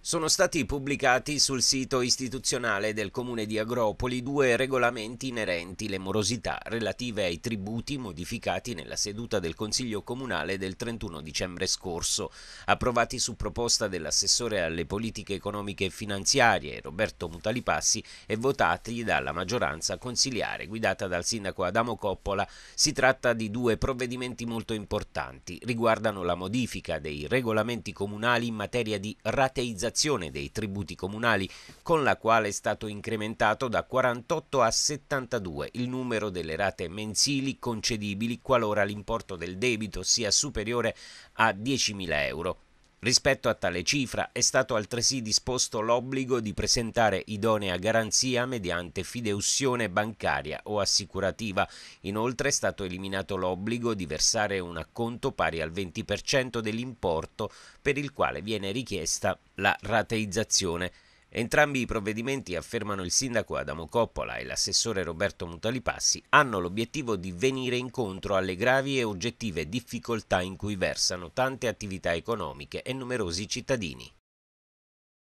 Sono stati pubblicati sul sito istituzionale del comune di Agropoli due regolamenti inerenti le morosità relative ai tributi modificati nella seduta del Consiglio Comunale del 31 dicembre scorso, approvati su proposta dell'assessore alle politiche economiche e finanziarie Roberto Mutalipassi e votati dalla maggioranza consiliare guidata dal sindaco Adamo Coppola. Si tratta di due provvedimenti molto importanti, riguardano la modifica dei regolamenti comunali in materia di rateizzazione rateizzazione dei tributi comunali, con la quale è stato incrementato da 48 a 72 il numero delle rate mensili concedibili qualora l'importo del debito sia superiore a 10.000 euro. Rispetto a tale cifra è stato altresì disposto l'obbligo di presentare idonea garanzia mediante fideussione bancaria o assicurativa. Inoltre è stato eliminato l'obbligo di versare un acconto pari al 20% dell'importo per il quale viene richiesta la rateizzazione. Entrambi i provvedimenti, affermano il sindaco Adamo Coppola e l'assessore Roberto Mutalipassi, hanno l'obiettivo di venire incontro alle gravi e oggettive difficoltà in cui versano tante attività economiche e numerosi cittadini.